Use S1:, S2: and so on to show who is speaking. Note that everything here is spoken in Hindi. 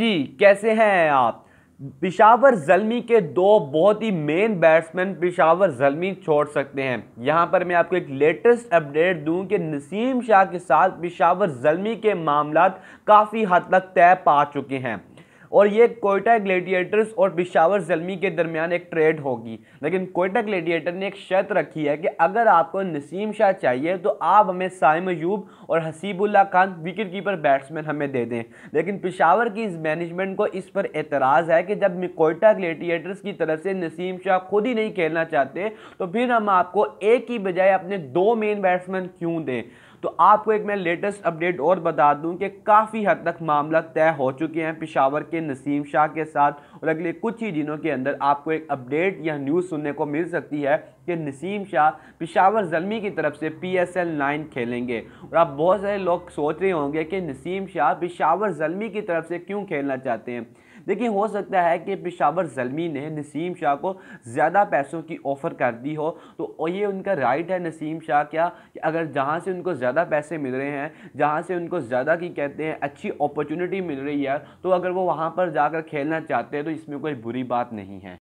S1: जी कैसे हैं आप पिशावर जलमी के दो बहुत ही मेन बैट्समैन पिशावर जलमी छोड़ सकते हैं यहाँ पर मैं आपको एक लेटेस्ट अपडेट दूं कि नसीम शाह के साथ पिशावर जलमी के मामला काफ़ी हद तक तय पा चुके हैं और ये कोयटा ग्लेडिएटर्स और पिशावर जलमी के दरमियान एक ट्रेड होगी लेकिन कोयटा ग्लेडिएटर ने एक शर्त रखी है कि अगर आपको नसीम शाह चाहिए तो आप हमें साइम अयूब और Hasibullah Khan wicket keeper batsman हमें दे दें लेकिन पिशावर की इस मैनेजमेंट को इस पर एतराज़ है कि जब कोयटा ग्लेडिएटर्स की तरफ से नसीम शाह खुद ही नहीं खेलना चाहते तो फिर हम आपको एक ही बजाय अपने दो मेन बैट्समैन क्यों दें तो आपको एक मैं लेटेस्ट अपडेट और बता दूं कि काफ़ी हद तक मामला तय हो चुके हैं पिशावर के नसीम शाह के साथ और अगले कुछ ही दिनों के अंदर आपको एक अपडेट या न्यूज़ सुनने को मिल सकती है कि नसीम शाह पिशावर जलमी की तरफ से पी एस एल नाइन खेलेंगे और आप बहुत सारे लोग सोच रहे होंगे कि नसीम शाह पिशावर जलमी की तरफ से क्यों खेलना चाहते हैं देखिए हो सकता है कि पेशावर जलमी ने नसीम शाह को ज़्यादा पैसों की ऑफ़र कर दी हो तो ये उनका राइट है नसीम शाह क्या कि अगर जहाँ से उनको ज़्यादा पैसे मिल रहे हैं जहाँ से उनको ज़्यादा की कहते हैं अच्छी अपॉर्चुनिटी मिल रही है तो अगर वो वहाँ पर जाकर खेलना चाहते हैं तो इसमें कोई बुरी बात नहीं है